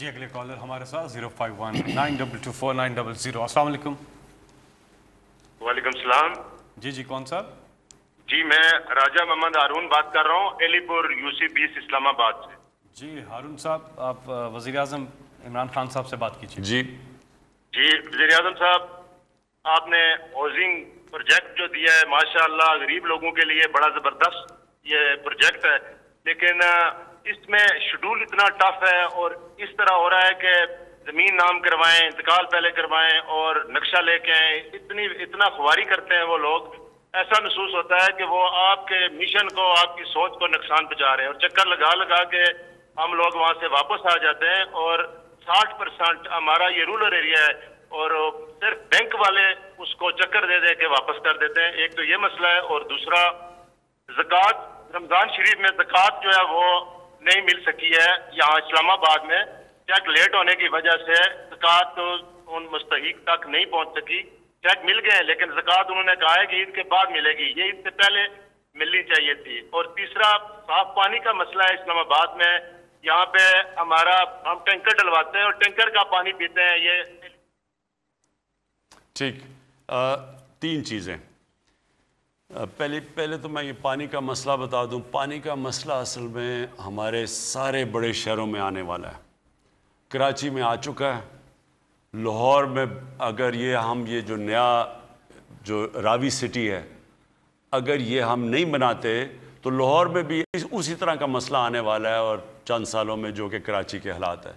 जी अगले कॉलर हमारे साथ zero five one nine double two four nine double zero असलम वालेकुम सलाम जी जी कौन सा जी मैं राजा मोहम्मद हारून बात कर रहा हूँ एलीपुर यूसी बीस इस्लामाबाद से जी हारून साहब आप वजीर अजम इमरान खान साहब से बात कीजिए जी जी वजीर अजम साहब आपने हाउसिंग प्रोजेक्ट जो दिया है माशाल्लाह गरीब लोगों के लिए बड़ा ज़बरदस्त ये प्रोजेक्ट है लेकिन इसमें शेड्यूल इतना टफ है और इस तरह हो रहा है कि जमीन नाम करवाएं इंतकाल पहले करवाएं और नक्शा लेके आए इतनी इतना खुआारी करते हैं वो लोग ऐसा महसूस होता है कि वो आपके मिशन को आपकी सोच को नुकसान पहुंचा रहे हैं और चक्कर लगा लगा के हम लोग वहाँ से वापस आ जाते हैं और 60 परसेंट हमारा ये रूरल एरिया है और सिर्फ बैंक वाले उसको चक्कर दे दे के वापस कर देते हैं एक तो ये मसला है और दूसरा जक़ात रमज़ान शरीफ में जक़ात जो है वो नहीं मिल सकी है यहाँ इस्लामाबाद में चेक लेट होने की वजह से जक़ात तो उन मुस्तक तक नहीं पहुँच सकी चेक मिल गए लेकिन जक़ात उन्होंने कहा है कि ईद के बाद मिलेगी ये ईद से पहले मिलनी चाहिए थी और तीसरा साफ पानी का मसला है इस्लामाबाद में यहाँ पे हमारा हम टैंकर डलवाते हैं और टैंकर का पानी पीते हैं ये ठीक तीन चीज़ें पहले पहले तो मैं ये पानी का मसला बता दूं पानी का मसला असल में हमारे सारे बड़े शहरों में आने वाला है कराची में आ चुका है लाहौर में अगर ये हम ये जो नया जो रावी सिटी है अगर ये हम नहीं बनाते तो लाहौर में भी उसी तरह का मसला आने वाला है और चंद सालों में जो कि कराची के हालात है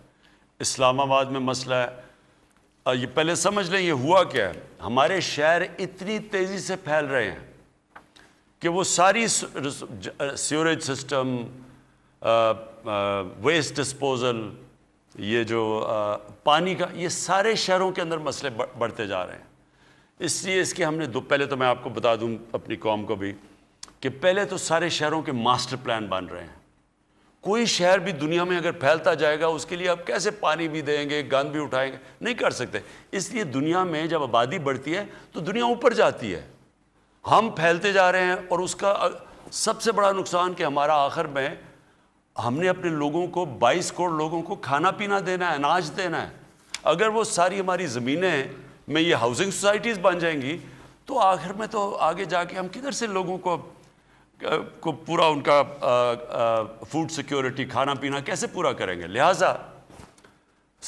इस्लामाबाद में मसला है ये पहले समझ लें ये हुआ क्या है हमारे शहर इतनी तेज़ी से फैल रहे हैं कि वो सारी सीवरेज सिस्टम वेस्ट डिस्पोज़ल ये जो आ, पानी का ये सारे शहरों के अंदर मसले बढ़ते जा रहे हैं इसलिए इसके हमने दो पहले तो मैं आपको बता दूं अपनी कौम को भी कि पहले तो सारे शहरों के मास्टर प्लान बन रहे हैं कोई शहर भी दुनिया में अगर फैलता जाएगा उसके लिए आप कैसे पानी भी देंगे गंद भी उठाएंगे नहीं कर सकते इसलिए दुनिया में जब आबादी बढ़ती है तो दुनिया ऊपर जाती है हम फैलते जा रहे हैं और उसका सबसे बड़ा नुकसान कि हमारा आखिर में हमने अपने लोगों को 22 करोड़ लोगों को खाना पीना देना है अनाज देना है अगर वो सारी हमारी ज़मीनें में ये हाउसिंग सोसाइटीज़ बन जाएंगी तो आखिर में तो आगे जाके हम किधर से लोगों को को पूरा उनका फूड सिक्योरिटी खाना पीना कैसे पूरा करेंगे लिहाजा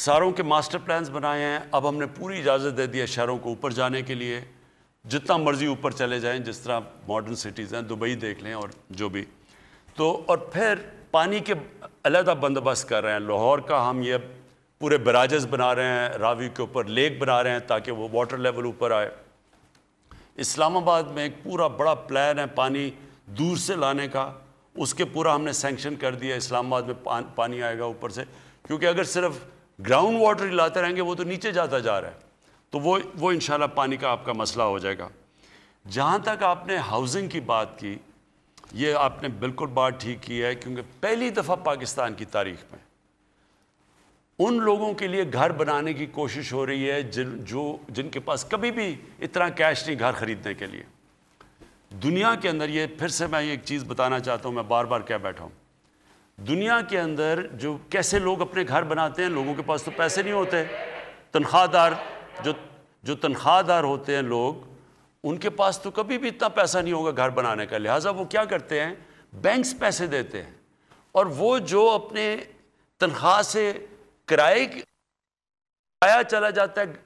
सारों के मास्टर प्लान्स बनाए हैं अब हमने पूरी इजाज़त दे दी है शहरों को ऊपर जाने के लिए जितना मर्जी ऊपर चले जाएं जिस तरह मॉडर्न सिटीज़ हैं दुबई देख लें और जो भी तो और फिर पानी के अलहदा बंदोबस्त कर रहे हैं लाहौर का हम ये पूरे बराजेस बना रहे हैं रावी के ऊपर लेक बना रहे हैं ताकि वो वाटर लेवल ऊपर आए इस्लामाबाद में एक पूरा बड़ा प्लान है पानी दूर से लाने का उसके पूरा हमने सेंक्शन कर दिया इस्लामाबाद में पान, पानी आएगा ऊपर से क्योंकि अगर सिर्फ ग्राउंड वाटर ही लाते रहेंगे वो तो नीचे जाता जा रहा है तो वो वो इन पानी का आपका मसला हो जाएगा जहाँ तक आपने हाउसिंग की बात की ये आपने बिल्कुल बात ठीक की है क्योंकि पहली दफ़ा पाकिस्तान की तारीख में उन लोगों के लिए घर बनाने की कोशिश हो रही है जिन जो जिनके पास कभी भी इतना कैश नहीं घर ख़रीदने के लिए दुनिया के अंदर ये फिर से मैं एक चीज़ बताना चाहता हूँ मैं बार बार क्या बैठा हूँ दुनिया के अंदर जो कैसे लोग अपने घर बनाते हैं लोगों के पास तो पैसे नहीं होते तनख्वाहदार जो जो तनख्वाहदार होते हैं लोग उनके पास तो कभी भी इतना पैसा नहीं होगा घर बनाने का लिहाजा वो क्या करते हैं बैंक्स पैसे देते हैं और वो जो अपने तनख्वाह से किराए किराया चला जाता है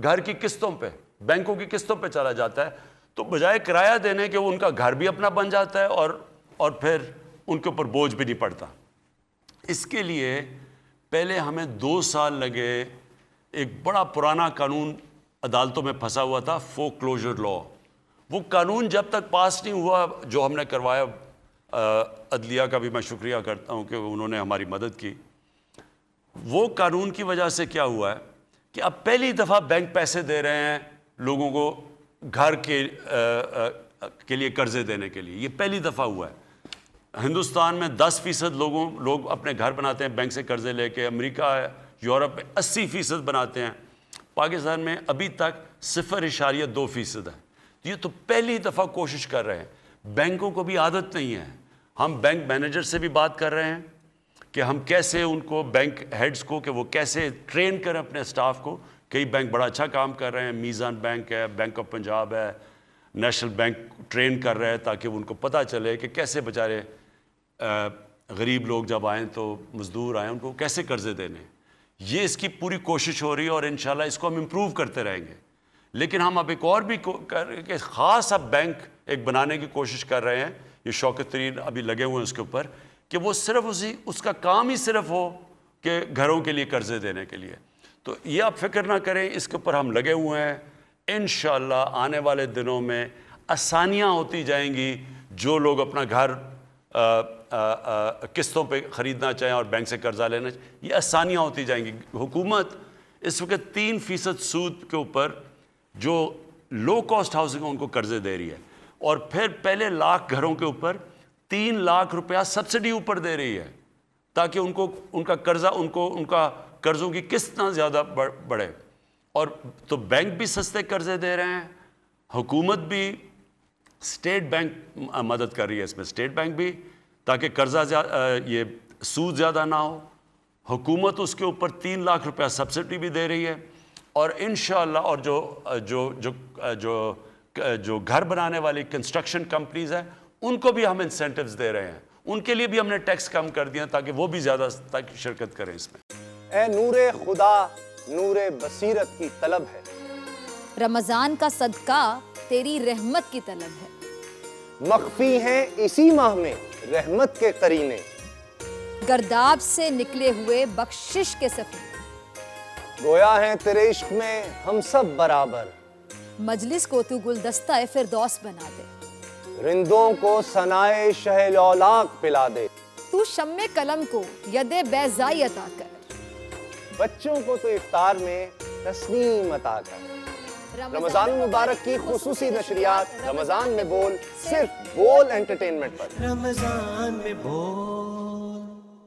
घर की किस्तों पे बैंकों की किस्तों पे चला जाता है तो बजाय किराया देने के वो उनका घर भी अपना बन जाता है और और फिर उनके ऊपर बोझ भी नहीं पड़ता इसके लिए पहले हमें दो साल लगे एक बड़ा पुराना कानून अदालतों में फंसा हुआ था फोक क्लोजर लॉ वो कानून जब तक पास नहीं हुआ जो हमने करवाया अदलिया का भी मैं शुक्रिया करता हूँ कि उन्होंने हमारी मदद की वो कानून की वजह से क्या हुआ है कि अब पहली दफ़ा बैंक पैसे दे रहे हैं लोगों को घर के आ, आ, के लिए कर्ज़े देने के लिए ये पहली दफ़ा हुआ है हिंदुस्तान में 10 फीसद लोगों लोग अपने घर बनाते हैं बैंक से कर्ज़े लेके अमेरिका यूरोप में अस्सी फ़ीसद बनाते हैं पाकिस्तान में अभी तक सिफर इशारिया दो फ़ीसद है तो ये तो पहली दफ़ा कोशिश कर रहे हैं बैंकों को भी आदत नहीं है हम बैंक मैनेजर से भी बात कर रहे हैं कि हम कैसे उनको बैंक हेड्स को कि वो कैसे ट्रेन करें अपने स्टाफ को कई बैंक बड़ा अच्छा काम कर रहे हैं मीज़ान बैंक है बैंक ऑफ पंजाब है नेशनल बैंक ट्रेन कर रहे हैं ताकि उनको पता चले कि कैसे बेचारे गरीब लोग जब आएँ तो मज़दूर आएँ उनको कैसे कर्ज़े देने ये इसकी पूरी कोशिश हो रही है और इन इसको हम इम्प्रूव करते रहेंगे लेकिन हम अब एक और भी कर, ख़ास अब बैंक एक बनाने की कोशिश कर रहे हैं ये शौकत तरीन अभी लगे हुए हैं उसके ऊपर कि वो सिर्फ उसी उसका काम ही सिर्फ हो कि घरों के लिए कर्ज़े देने के लिए तो ये आप फिक्र ना करें इसके ऊपर हम लगे हुए हैं इन आने वाले दिनों में आसानियाँ होती जाएंगी जो लोग अपना घर किस्तों पे ख़रीदना चाहें और बैंक से कर्जा लेना चाहें ये आसानियाँ होती जाएंगी हुकूमत इस वक्त तीन फ़ीसद सूद के ऊपर जो लो कॉस्ट हाउसिंग उनको कर्जे दे रही है और फिर पहले लाख घरों के ऊपर तीन लाख रुपया सब्सिडी ऊपर दे रही है ताकि उनको उनका कर्जा उनको उनका कर्ज़ों की किस्त ना ज़्यादा बढ़े और तो बैंक भी सस्ते कर्जे दे रहे हैं हुकूमत भी स्टेट बैंक मदद कर रही है इसमें स्टेट बैंक भी ताकि कर्जा ये सूद ज़्यादा ना हो हुकूमत उसके ऊपर तीन लाख रुपया सब्सिडी भी दे रही है और इन और जो जो जो जो जो घर बनाने वाली कंस्ट्रक्शन कंपनीज़ हैं उनको भी हम इंसेंटिव्स दे रहे हैं उनके लिए भी हमने टैक्स कम कर दिया ताकि वो भी ज़्यादा ताकि शिरकत करें इसमें ए नूर खुदा नूर बसीरत की तलब है रमज़ान का सदका तेरी रहमत की तलब है मखफी हैं इसी माह में रहमत के करीने गर्दाब से निकले हुए बख्शिश के सफर गोया हैं तेरे इश्क में हम सब बराबर मजलिस को तू गुलदस्ता फिर दोस्त बना दे रिंदों को सनाए शहलौलाक पिला दे तू शम्मे कलम को यदे बेजाई अता कर बच्चों को तो इफ्तार में तस्नीम अता कर रमजान मुबारक की खसूसी नशरियात रमजान में बोल सिर्फ बोल एंटरटेनमेंट पर रमजान में बोल